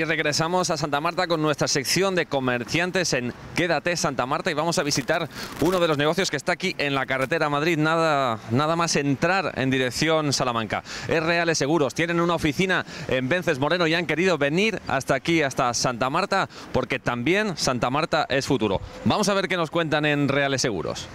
Y regresamos a Santa Marta con nuestra sección de comerciantes en Quédate Santa Marta y vamos a visitar uno de los negocios que está aquí en la carretera Madrid, nada, nada más entrar en dirección Salamanca. Es Reales Seguros, tienen una oficina en Vences Moreno y han querido venir hasta aquí, hasta Santa Marta, porque también Santa Marta es futuro. Vamos a ver qué nos cuentan en Reales Seguros.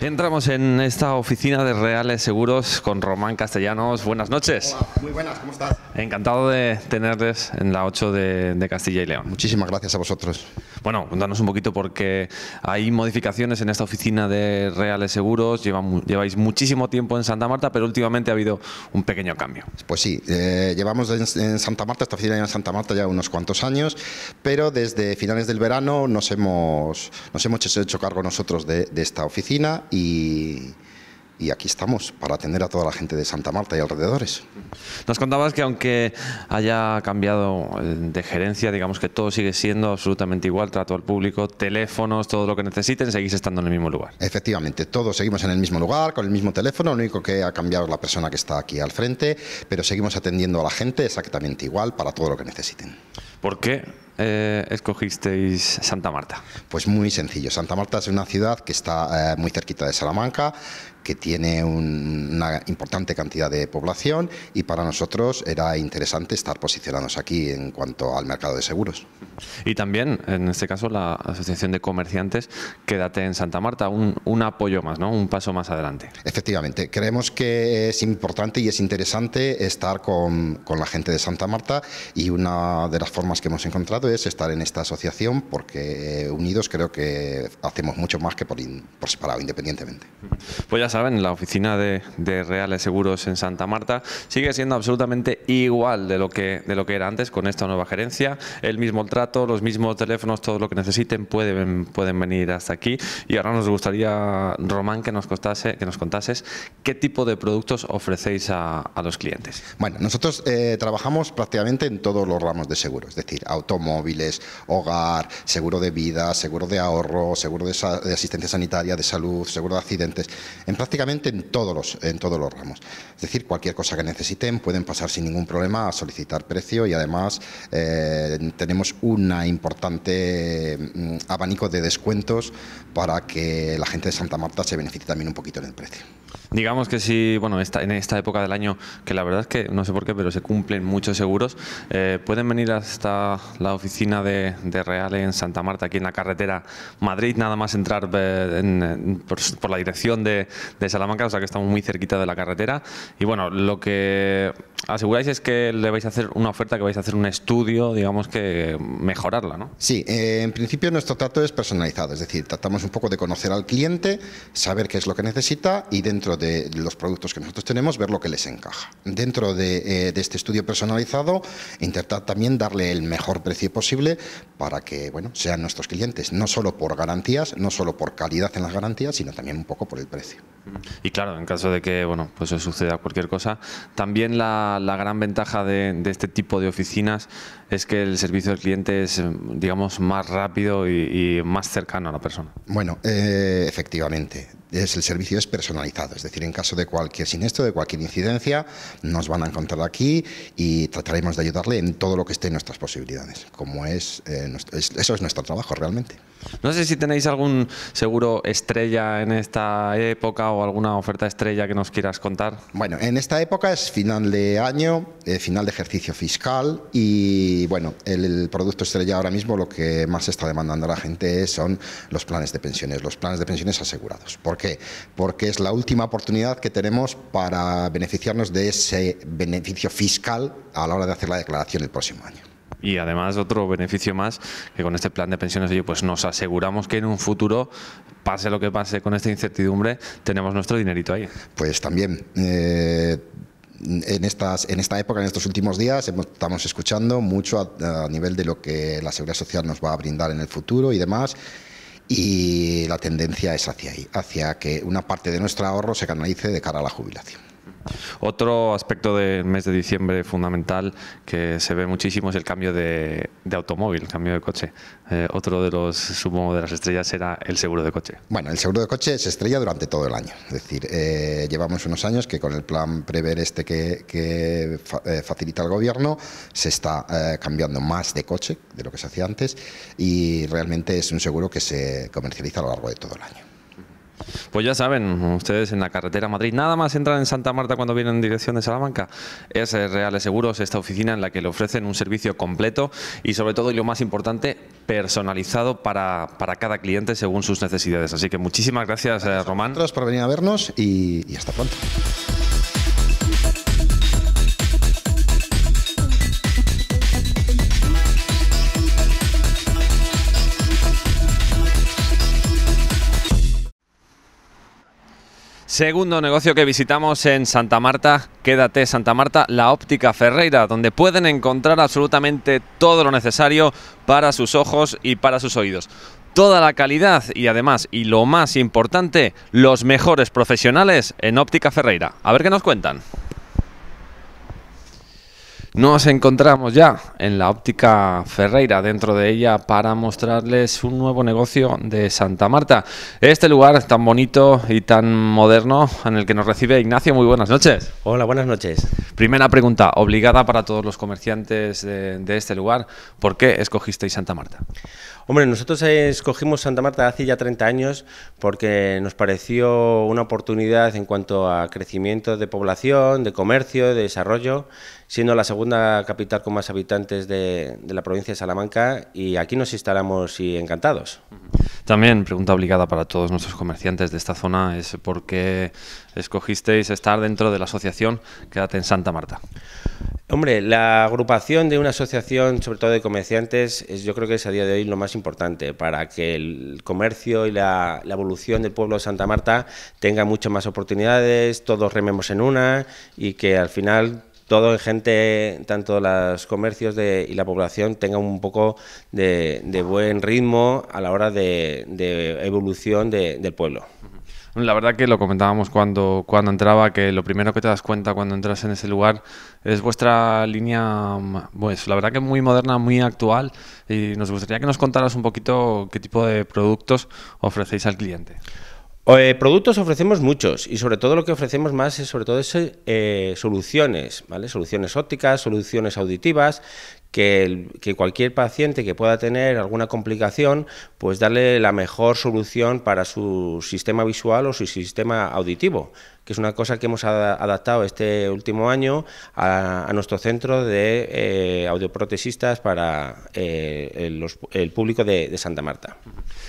Entramos en esta oficina de Reales Seguros con Román Castellanos. Buenas noches. muy buenas, ¿cómo estás? Encantado de tenerles en la 8 de, de Castilla y León. Muchísimas gracias a vosotros. Bueno, cuéntanos un poquito porque hay modificaciones en esta oficina de Reales Seguros, lleváis muchísimo tiempo en Santa Marta, pero últimamente ha habido un pequeño cambio. Pues sí, eh, llevamos en, Santa Marta, esta oficina en Santa Marta ya unos cuantos años, pero desde finales del verano nos hemos, nos hemos hecho cargo nosotros de esta oficina y y aquí estamos para atender a toda la gente de Santa Marta y alrededores. Nos contabas que aunque haya cambiado eh, de gerencia, digamos que todo sigue siendo absolutamente igual, trato al público, teléfonos, todo lo que necesiten, seguís estando en el mismo lugar. Efectivamente, todos seguimos en el mismo lugar, con el mismo teléfono, lo único que ha cambiado es la persona que está aquí al frente, pero seguimos atendiendo a la gente exactamente igual para todo lo que necesiten. ¿Por qué eh, escogisteis Santa Marta? Pues muy sencillo. Santa Marta es una ciudad que está eh, muy cerquita de Salamanca, que tiene una importante cantidad de población y para nosotros era interesante estar posicionados aquí en cuanto al mercado de seguros. Y también, en este caso, la Asociación de Comerciantes, quédate en Santa Marta, un, apoyo más, ¿no? un paso más adelante. Efectivamente, creemos que es importante y es interesante estar con, con la gente de Santa Marta y una de las formas más que hemos encontrado es estar en esta asociación porque eh, unidos creo que hacemos mucho más que por, separado, independientemente. Pues ya saben, la oficina de, Reales Seguros en Santa Marta sigue siendo absolutamente igual de lo, que, de lo que era antes con esta nueva gerencia. El mismo trato, los mismos teléfonos, todo lo que necesiten pueden, pueden venir hasta aquí. Y ahora nos gustaría, Román, que nos, costase, que nos contases qué tipo de productos ofrecéis a, los clientes. Bueno, nosotros eh, trabajamos prácticamente en todos los ramos de seguros decir, automóviles, hogar, seguro de vida, seguro de ahorro, seguro de, asistencia sanitaria, de salud, seguro de accidentes, en prácticamente en todos, los, en todos los ramos. Es decir, cualquier cosa que necesiten pueden pasar sin ningún problema a solicitar precio y además eh, tenemos un importante mm, abanico de descuentos para que la gente de Santa Marta se beneficie también un poquito en el precio. Digamos que sí, bueno, esta, en esta época del año, que la verdad es que no sé por qué, pero se cumplen muchos seguros, eh, pueden venir hasta la oficina de, Real en Santa Marta, aquí en la carretera Madrid, nada más entrar eh, por, la dirección de, Salamanca, o sea que estamos muy cerquita de la carretera. Y bueno, lo que aseguráis es que le vais a hacer una oferta, que vais a hacer un estudio, digamos que mejorarla, ¿no? Sí, eh, en principio nuestro trato es personalizado, es decir, tratamos un poco de conocer al cliente, saber qué es lo que necesita y dentro dentro de los productos que nosotros tenemos, ver lo que les encaja. Dentro eh, de, este estudio personalizado, intentar también darle el mejor precio posible para que bueno, sean nuestros clientes, no solo por garantías, no solo por calidad en las garantías, sino también un poco por el precio. Y claro, en caso de que bueno, pues suceda cualquier cosa, también la, gran ventaja de este tipo de oficinas es que el servicio del cliente es, eh, digamos, más rápido y, más cercano a la persona. Bueno, eh, efectivamente. Es, el servicio es personalizado, es decir, en caso de cualquier siniestro, de cualquier incidencia, nos van a encontrar aquí y trataremos de ayudarle en todo lo que esté en nuestras posibilidades, como es, eh, eso es nuestro trabajo realmente. No sé si tenéis algún seguro estrella en esta época o alguna oferta estrella que nos quieras contar. Bueno, en esta época es final de año, final de ejercicio fiscal y y bueno, el, producto estrella ahora mismo lo que más está demandando la gente son los planes de pensiones, los planes de pensiones asegurados. ¿Por qué? Porque es la última oportunidad que tenemos para beneficiarnos de ese beneficio fiscal a la hora de hacer la declaración el próximo año. Y además otro beneficio más, que con este plan de pensiones oye, pues nos aseguramos que en un futuro, pase lo que pase con esta incertidumbre, tenemos nuestro dinerito ahí. Pues también, eh, en, estas, en esta época, en estos últimos días, estamos escuchando mucho a, a, nivel de lo que la seguridad social nos va a brindar en el futuro y demás. Y la tendencia es hacia ahí, hacia que una parte de nuestro ahorro se canalice de cara a la jubilación. Otro aspecto del mes de diciembre fundamental que se ve muchísimo es el cambio de, automóvil, el cambio de coche. Eh, otro de los sumo de las estrellas era el seguro de coche. Bueno, el seguro de coche se estrella durante todo el año. Es decir, eh, llevamos unos años que con el plan prever este que, eh, facilita el gobierno se está cambiando más de coche de lo que se hacía antes y realmente es un seguro que se comercializa a lo largo de todo el año. Pues ya saben, ustedes en la carretera Madrid, nada más entran en Santa Marta cuando vienen en dirección de Salamanca. Es eh, Reales Seguros, esta oficina en la que le ofrecen un servicio completo y sobre todo, y lo más importante, personalizado para, cada cliente según sus necesidades. Así que muchísimas gracias, eh, gracias Román. Gracias por venir a vernos y hasta pronto. Segundo negocio que visitamos en Santa Marta, quédate Santa Marta, la óptica Ferreira, donde pueden encontrar absolutamente todo lo necesario para sus ojos y para sus oídos. Toda la calidad y además, y lo más importante, los mejores profesionales en óptica Ferreira. A ver qué nos cuentan. Nos encontramos ya en la óptica Ferreira, dentro de ella, para mostrarles un nuevo negocio de Santa Marta. Este lugar tan bonito y tan moderno en el que nos recibe Ignacio. Muy buenas noches. Hola, buenas noches. Primera pregunta, obligada para todos los comerciantes de, este lugar. ¿Por qué escogisteis Santa Marta? Hombre, nosotros escogimos Santa Marta hace ya 30 años porque nos pareció una oportunidad en cuanto a crecimiento de población, de comercio, de desarrollo siendo la segunda capital con más habitantes de, la provincia de Salamanca y aquí nos instalamos y encantados. También pregunta obligada para todos nuestros comerciantes de esta zona es por qué escogisteis estar dentro de la asociación Quédate en Santa Marta. Hombre, la agrupación de una asociación, sobre todo de comerciantes, es, yo creo que es a día de hoy lo más importante para que el comercio y la, la evolución del pueblo de Santa Marta tenga muchas más oportunidades, todos rememos en una y que al final todo en gente, tanto los comercios y la población tenga un poco de, buen ritmo a la hora de, de evolución del pueblo. La verdad que lo comentábamos cuando, cuando entraba, que lo primero que te das cuenta cuando entras en ese lugar es vuestra línea, mm, pues la verdad que muy moderna, muy actual, y nos gustaría que nos contaras un poquito qué tipo de productos ofrecéis al cliente. Eh, productos ofrecemos muchos y sobre todo lo que ofrecemos más es sobre todo eh, soluciones, ¿vale? Soluciones ópticas, soluciones auditivas que, cualquier paciente que pueda tener alguna complicación, pues darle la mejor solución para su sistema visual o su sistema auditivo, que es una cosa que hemos adaptado este último año a, nuestro centro de eh, audioprotesistas para eh, el, público de, Santa Marta.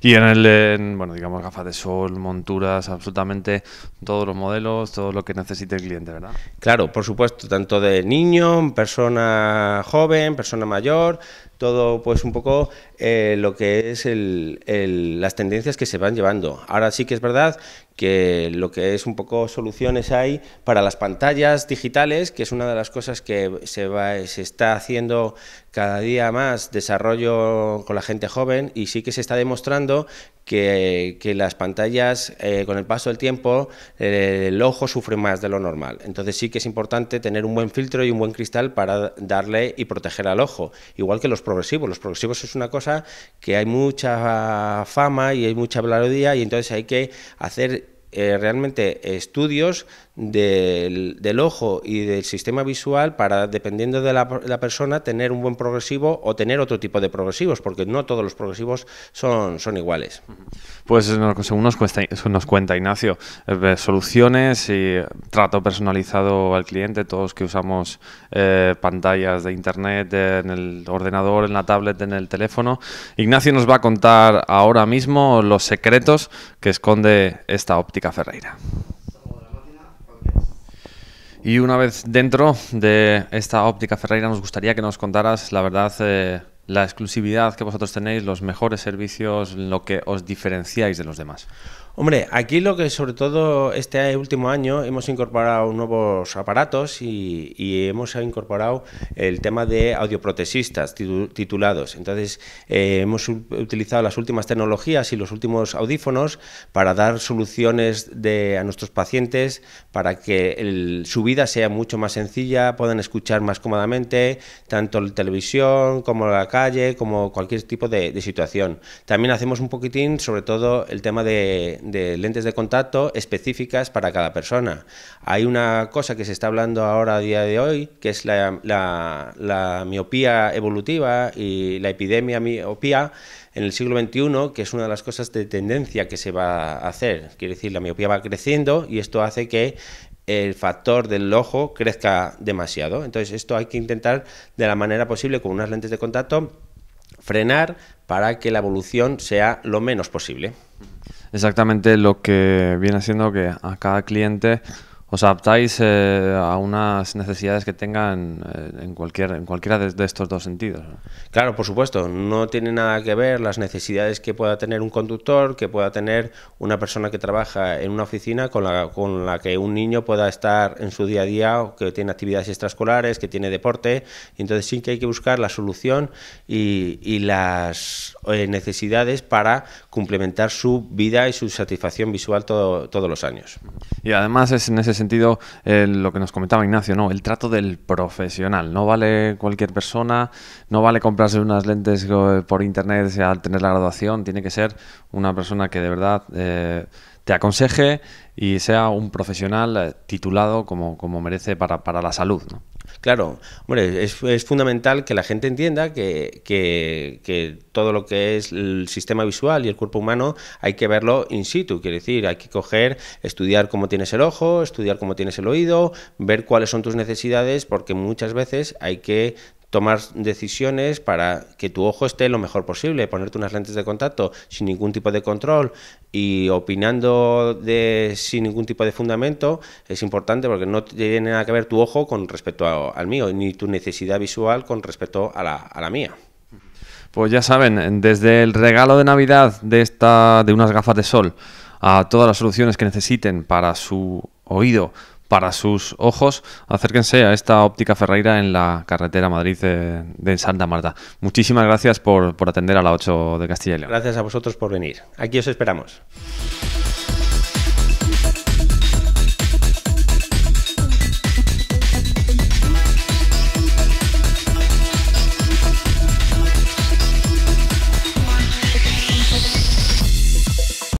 Y en el, bueno, digamos, gafas de sol, monturas, absolutamente todos los modelos, todo lo que necesite el cliente, ¿verdad? Claro, por supuesto, tanto de niño, persona joven, persona mayor, todo pues un poco eh, lo que es el, las tendencias que se van llevando. Ahora sí que es verdad que lo que es un poco soluciones hay para las pantallas digitales, que es una de las cosas que se, va, se está haciendo cada día más desarrollo con la gente joven y sí que se está demostrando que, las pantallas eh, con el paso del tiempo eh, el ojo sufre más de lo normal. Entonces sí que es importante tener un buen filtro y un buen cristal para darle y proteger al ojo, igual que los progresivos. Los progresivos es una cosa que hay mucha fama y hay mucha hablarodía y entonces hay que hacer eh, realmente eh, estudios del, ojo y del sistema visual para, dependiendo de la, persona, tener un buen progresivo o tener otro tipo de progresivos, porque no todos los progresivos son, iguales. Pues según nos, cuenta Ignacio, eh, soluciones y eh, trato personalizado al cliente, todos que usamos eh, pantallas de internet en el ordenador, en la tablet, en el teléfono. Ignacio nos va a contar ahora mismo los secretos que esconde esta óptica Ferreira. Y una vez dentro de esta óptica Ferreira, nos gustaría que nos contaras, la verdad, eh, la exclusividad que vosotros tenéis, los mejores servicios, lo que os diferenciáis de los demás. Hombre, aquí lo que sobre todo este último año hemos incorporado nuevos aparatos y, hemos incorporado el tema de audioprotesistas titulados. Entonces, eh, hemos utilizado las últimas tecnologías y los últimos audífonos para dar soluciones a nuestros pacientes para que su vida sea mucho más sencilla, puedan escuchar más cómodamente tanto la televisión como la calle, como cualquier tipo de situación. También hacemos un poquitín sobre todo el tema de de lentes de contacto específicas para cada persona. Hay una cosa que se está hablando ahora a día de hoy, que es la, miopía evolutiva y la epidemia miopía en el siglo XXI, que es una de las cosas de tendencia que se va a hacer. Quiere decir, la miopía va creciendo y esto hace que el factor del ojo crezca demasiado. Entonces, esto hay que intentar de la manera posible con unas lentes de contacto frenar para que la evolución sea lo menos posible exactamente lo que viene haciendo que a cada cliente os adaptáis eh, a unas necesidades que tengan eh, en, cualquier, en cualquiera de, estos dos sentidos. Claro, por supuesto, no tiene nada que ver las necesidades que pueda tener un conductor, que pueda tener una persona que trabaja en una oficina con la, con la que un niño pueda estar en su día a día, que tiene actividades extraescolares, que tiene deporte. Entonces sí que hay que buscar la solución y, y las eh, necesidades para complementar su vida y su satisfacción visual todos los años. Y además es en sentido eh, lo que nos comentaba Ignacio, ¿no? El trato del profesional. No vale cualquier persona, no vale comprarse unas lentes eh, por internet al tener la graduación, tiene que ser una persona que de verdad eh, te aconseje y sea un profesional titulado como, como merece para, para la salud, ¿no? Claro, es, fundamental que la gente entienda que, todo lo que es el sistema visual y el cuerpo humano hay que verlo in situ, quiere decir, hay que coger, estudiar cómo tienes el ojo, estudiar cómo tienes el oído, ver cuáles son tus necesidades, porque muchas veces hay que tomar decisiones para que tu ojo esté lo mejor posible, ponerte unas lentes de contacto sin ningún tipo de control y opinando de, sin ningún tipo de fundamento es importante porque no tiene nada que ver tu ojo con respecto al mío, ni tu necesidad visual con respecto a la, a la mía. Pues ya saben, desde el regalo de Navidad de, esta, de unas gafas de sol a todas las soluciones que necesiten para su oído, para sus ojos, acérquense a esta óptica Ferreira en la carretera Madrid de, Santa Marta. Muchísimas gracias por, por atender a la 8 de Castilla y León. Gracias a vosotros por venir. Aquí os esperamos.